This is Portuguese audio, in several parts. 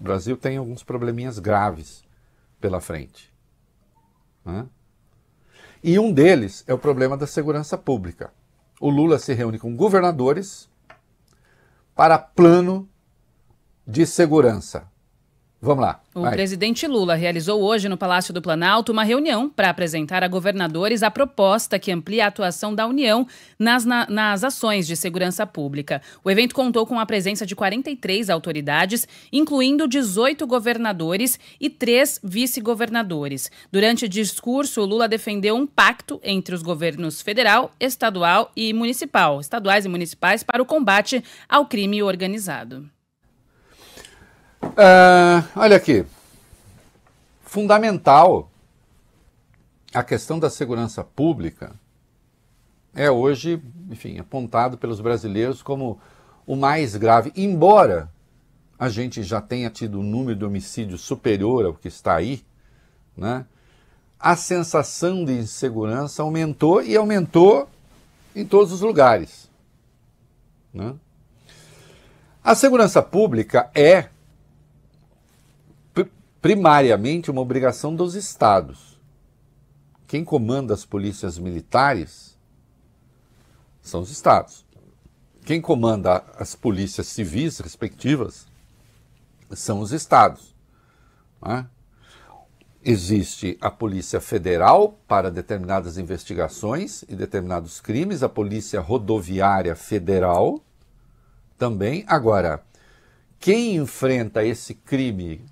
O Brasil tem alguns probleminhas graves pela frente. Né? E um deles é o problema da segurança pública. O Lula se reúne com governadores para plano de segurança. Vamos lá. O vai. presidente Lula realizou hoje no Palácio do Planalto uma reunião para apresentar a governadores a proposta que amplia a atuação da União nas, na, nas ações de segurança pública. O evento contou com a presença de 43 autoridades, incluindo 18 governadores e três vice-governadores. Durante o discurso, Lula defendeu um pacto entre os governos federal, estadual e municipal, estaduais e municipais, para o combate ao crime organizado. Uh, olha aqui. Fundamental a questão da segurança pública é hoje, enfim, apontado pelos brasileiros como o mais grave, embora a gente já tenha tido um número de homicídios superior ao que está aí, né? A sensação de insegurança aumentou e aumentou em todos os lugares. Né? A segurança pública é primariamente uma obrigação dos estados. Quem comanda as polícias militares são os estados. Quem comanda as polícias civis respectivas são os estados. Né? Existe a Polícia Federal para determinadas investigações e determinados crimes, a Polícia Rodoviária Federal também. Agora, quem enfrenta esse crime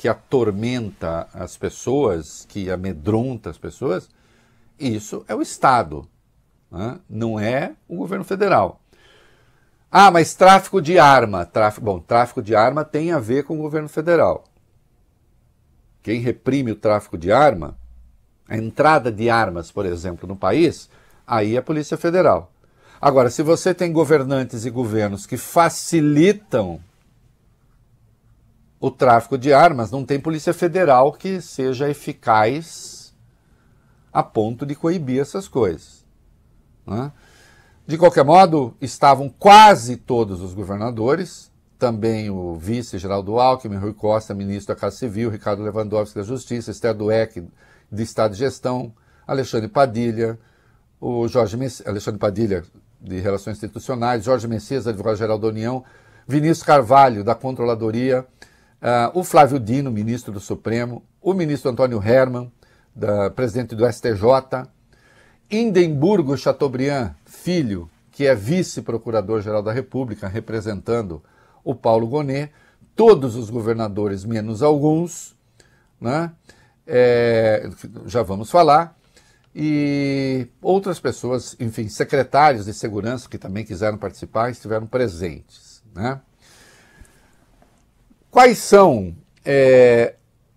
que atormenta as pessoas, que amedronta as pessoas, isso é o Estado, né? não é o governo federal. Ah, mas tráfico de arma. Tráfico, bom, tráfico de arma tem a ver com o governo federal. Quem reprime o tráfico de arma, a entrada de armas, por exemplo, no país, aí é a Polícia Federal. Agora, se você tem governantes e governos que facilitam o tráfico de armas, não tem polícia federal que seja eficaz a ponto de coibir essas coisas. Né? De qualquer modo, estavam quase todos os governadores, também o vice-geraldo Alckmin, Rui Costa, ministro da Casa Civil, Ricardo Lewandowski da Justiça, Esther Dueck de Estado de Gestão, Alexandre Padilha, o Jorge Messias, Alexandre Padilha de Relações Institucionais, Jorge Messias, advogado-geral da União, Vinícius Carvalho da Controladoria, uh, o Flávio Dino, ministro do Supremo, o ministro Antônio Herman, da, presidente do STJ, Indemburgo Chateaubriand, filho, que é vice-procurador-geral da República, representando o Paulo Gonet, todos os governadores, menos alguns, né? É, já vamos falar, e outras pessoas, enfim, secretários de segurança que também quiseram participar, estiveram presentes. Né? Quais são é,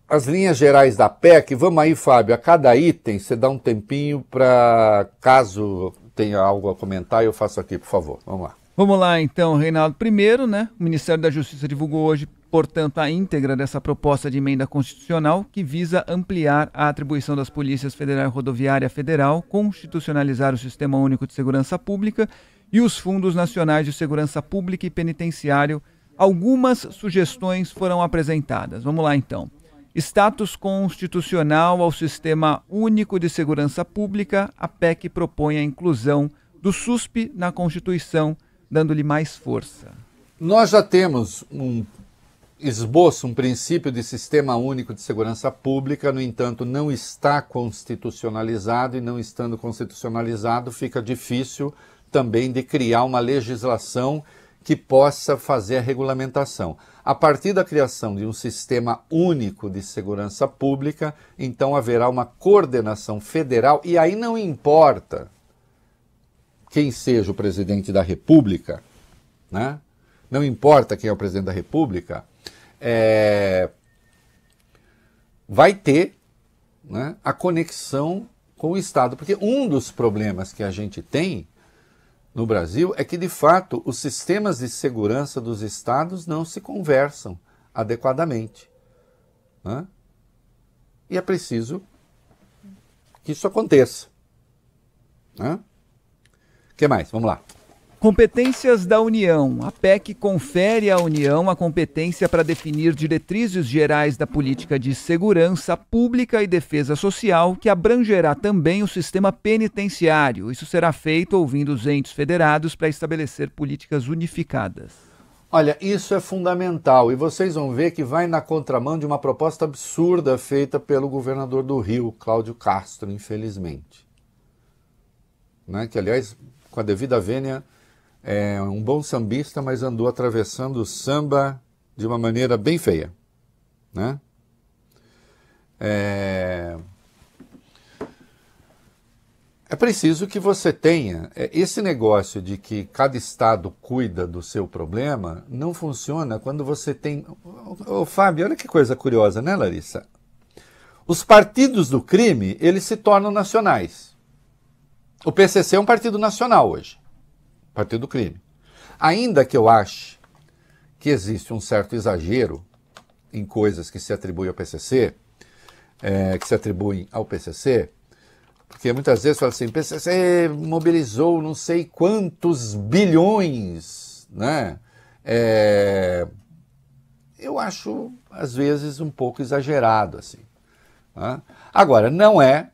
as linhas gerais da PEC? Vamos aí, Fábio, a cada item você dá um tempinho para caso tenha algo a comentar, eu faço aqui, por favor. Vamos lá. Vamos lá, então, Reinaldo. Primeiro, né? O Ministério da Justiça divulgou hoje, portanto, a íntegra dessa proposta de emenda constitucional que visa ampliar a atribuição das polícias federal e rodoviária federal, constitucionalizar o Sistema Único de Segurança Pública e os fundos nacionais de segurança pública e penitenciário Algumas sugestões foram apresentadas. Vamos lá então. Status constitucional ao Sistema Único de Segurança Pública, a PEC propõe a inclusão do SUSP na Constituição, dando-lhe mais força. Nós já temos um esboço, um princípio de sistema único de segurança pública, no entanto, não está constitucionalizado e, não estando constitucionalizado, fica difícil também de criar uma legislação que possa fazer a regulamentação. A partir da criação de um sistema único de segurança pública, então haverá uma coordenação federal e aí não importa quem seja o presidente da República, né? Não importa quem é o presidente da República, é... vai ter né, a conexão com o Estado, porque um dos problemas que a gente tem no Brasil é que, de fato, os sistemas de segurança dos estados não se conversam adequadamente. Né? E é preciso que isso aconteça. O né? que mais? Vamos lá. Competências da União. A PEC confere à União a competência para definir diretrizes gerais da política de segurança pública e defesa social, que abrangerá também o sistema penitenciário. Isso será feito ouvindo os entes federados para estabelecer políticas unificadas. Olha, isso é fundamental e vocês vão ver que vai na contramão de uma proposta absurda feita pelo governador do Rio, Cláudio Castro, infelizmente. Né? Que, aliás, com a devida vênia é um bom sambista, mas andou atravessando o samba de uma maneira bem feia. Né? É... é preciso que você tenha é, esse negócio de que cada estado cuida do seu problema não funciona quando você tem. Ô, Fábio, olha que coisa curiosa, né, Larissa? Os partidos do crime eles se tornam nacionais. O PCC é um partido nacional hoje. Partido do crime. Ainda que eu ache que existe um certo exagero em coisas que se atribuem ao PCC, é, que se atribuem ao PCC, porque muitas vezes fala assim, PCC mobilizou não sei quantos bilhões, né? É, eu acho às vezes um pouco exagerado assim. Né? Agora não é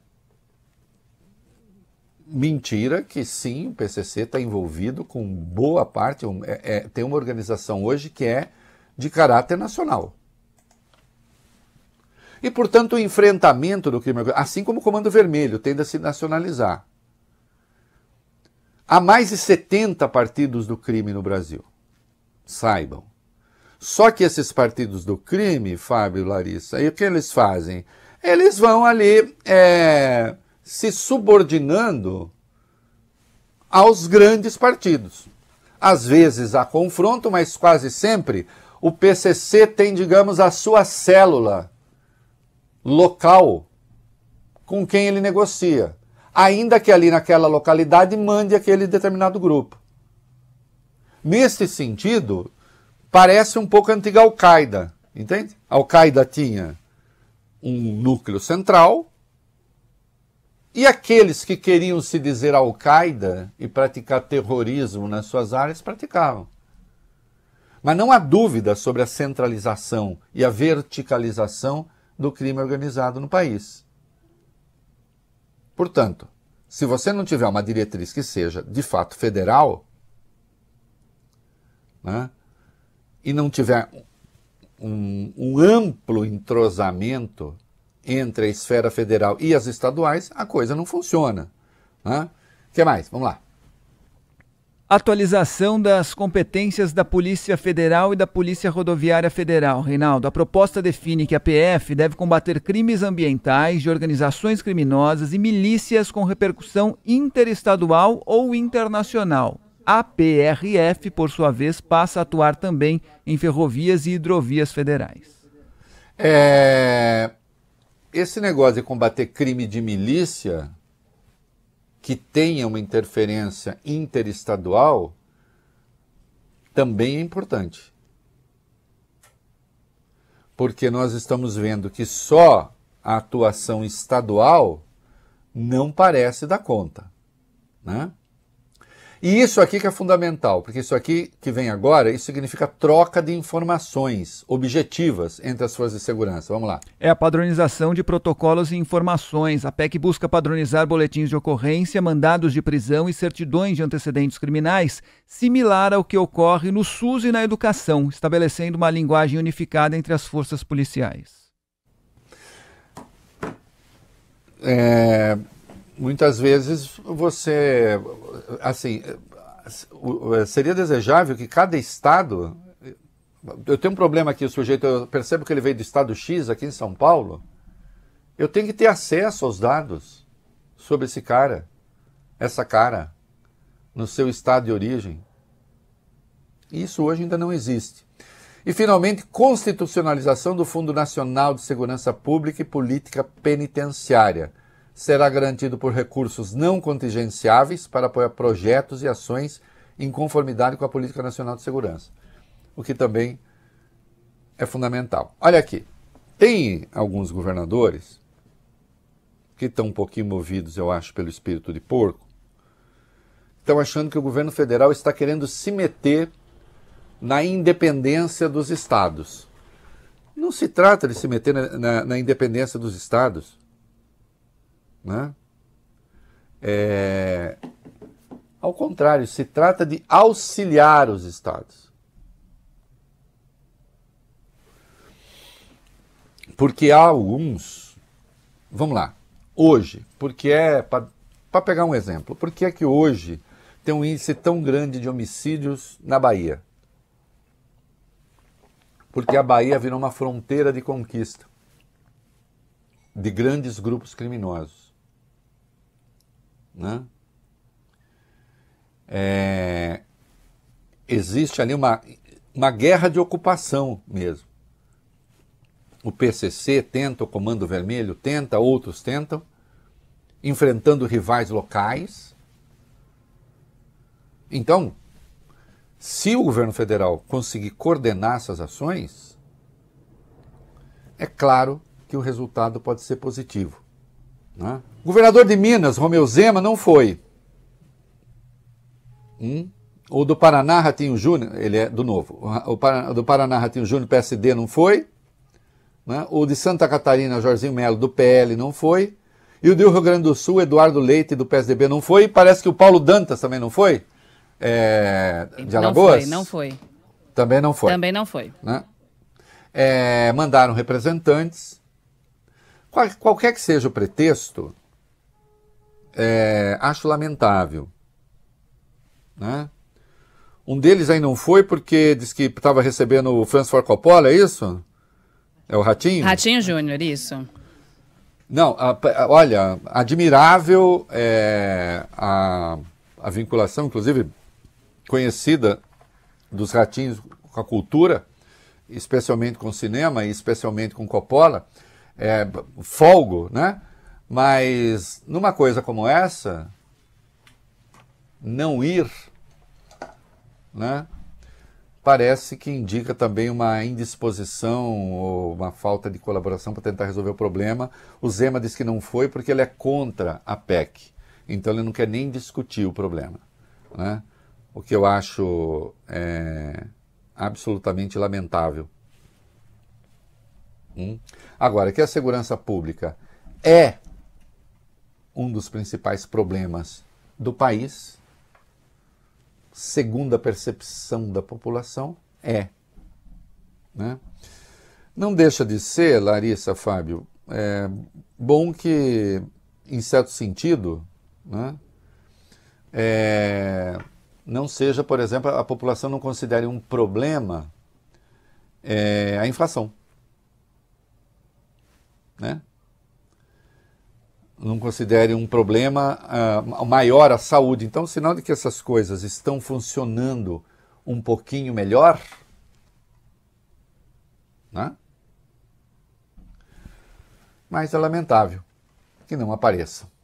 mentira que sim, o PCC está envolvido com boa parte, é, é, tem uma organização hoje que é de caráter nacional. E, portanto, o enfrentamento do crime assim como o Comando Vermelho, tende a se nacionalizar. Há mais de 70 partidos do crime no Brasil. Saibam. Só que esses partidos do crime, Fábio e Larissa, e o que eles fazem? Eles vão ali. É se subordinando aos grandes partidos. Às vezes há confronto, mas quase sempre o PCC tem, digamos, a sua célula local com quem ele negocia, ainda que ali naquela localidade mande aquele determinado grupo. Neste sentido, parece um pouco antiga Al-Qaeda, entende? A Al-Qaeda tinha um núcleo central e aqueles que queriam se dizer Al-Qaeda e praticar terrorismo nas suas áreas, praticavam. Mas não há dúvida sobre a centralização e a verticalização do crime organizado no país. Portanto, se você não tiver uma diretriz que seja de fato federal, né, e não tiver um, um amplo entrosamento entre a esfera federal e as estaduais, a coisa não funciona. O né? que mais? Vamos lá. Atualização das competências da Polícia Federal e da Polícia Rodoviária Federal. Reinaldo, a proposta define que a PF deve combater crimes ambientais de organizações criminosas e milícias com repercussão interestadual ou internacional. A PRF, por sua vez, passa a atuar também em ferrovias e hidrovias federais. É, esse negócio de combater crime de milícia que tenha uma interferência interestadual também é importante. Porque nós estamos vendo que só a atuação estadual não parece dar conta, né? E isso aqui que é fundamental, porque isso aqui que vem agora, isso significa troca de informações objetivas entre as forças de segurança. Vamos lá. É a padronização de protocolos e informações. A PEC busca padronizar boletins de ocorrência, mandados de prisão e certidões de antecedentes criminais, similar ao que ocorre no SUS e na educação, estabelecendo uma linguagem unificada entre as forças policiais. É, muitas vezes você, assim, seria desejável que cada estado eu tenho um problema aqui, o sujeito, eu percebo que ele veio do estado X, aqui em São Paulo, eu tenho que ter acesso aos dados sobre esse cara, essa cara, no seu estado de origem. Isso hoje ainda não existe. E, finalmente, constitucionalização do Fundo Nacional de Segurança Pública e Política Penitenciária será garantido por recursos não contingenciáveis para apoiar projetos e ações em conformidade com a Política Nacional de Segurança, o que também é fundamental. Olha aqui, tem alguns governadores que estão um pouquinho movidos, eu acho, pelo espírito de porco, estão achando que o governo federal está querendo se meter na independência dos estados. Não se trata de se meter na, na, na independência dos estados. Né? É... Ao contrário, se trata de auxiliar os Estados. Porque há alguns. Vamos lá. Hoje, porque é. Para pegar um exemplo, por que é que hoje tem um índice tão grande de homicídios na Bahia? Porque a Bahia virou uma fronteira de conquista de grandes grupos criminosos. Né? É, existe ali uma, uma guerra de ocupação mesmo. O PCC tenta, o Comando Vermelho tenta, outros tentam, enfrentando rivais locais. Então, se o governo federal conseguir coordenar essas ações, é claro que o resultado pode ser positivo. Né? O governador de Minas, Romeu Zema, não foi. Hum? O do Paraná, Ratinho Júnior, ele é do novo. O do Paraná, Ratinho Júnior, PSD, não foi. Né? O de Santa Catarina, Jorginho Melo, do PL, não foi. E o do Rio Grande do Sul, Eduardo Leite, do PSDB, não foi. E parece que o Paulo Dantas também não foi. É, de Alagoas? Não foi, não foi. Também não foi. Também não foi. Né? É, mandaram representantes Qualquer que seja o pretexto, é, acho lamentável. Né? Um deles aí não foi porque disse que estava recebendo o Francis Coppola, é isso? É o Ratinho? Ratinho Júnior, isso. Não, a, a, olha, admirável é, a, a vinculação, inclusive conhecida, dos ratinhos com a cultura, especialmente com o cinema e especialmente com Coppola é, folgo, né? Mas numa coisa como essa, não ir, né? Parece que indica também uma indisposição ou uma falta de colaboração para tentar resolver o problema. O Zema disse que não foi porque ele é contra a PEC. Então ele não quer nem discutir o problema. Né? O que eu acho é, absolutamente lamentável. Hum? Agora, que a segurança pública é um dos principais problemas do país, segundo a percepção da população, é. Né? Não deixa de ser, Larissa, Fábio, é bom que, em certo sentido, né, é, não seja, por exemplo, a população não considere um problema é, a inflação. Né? Não considere um problema uh, maior a saúde. Então, sinal de que essas coisas estão funcionando um pouquinho melhor, né? mas é lamentável que não apareçam.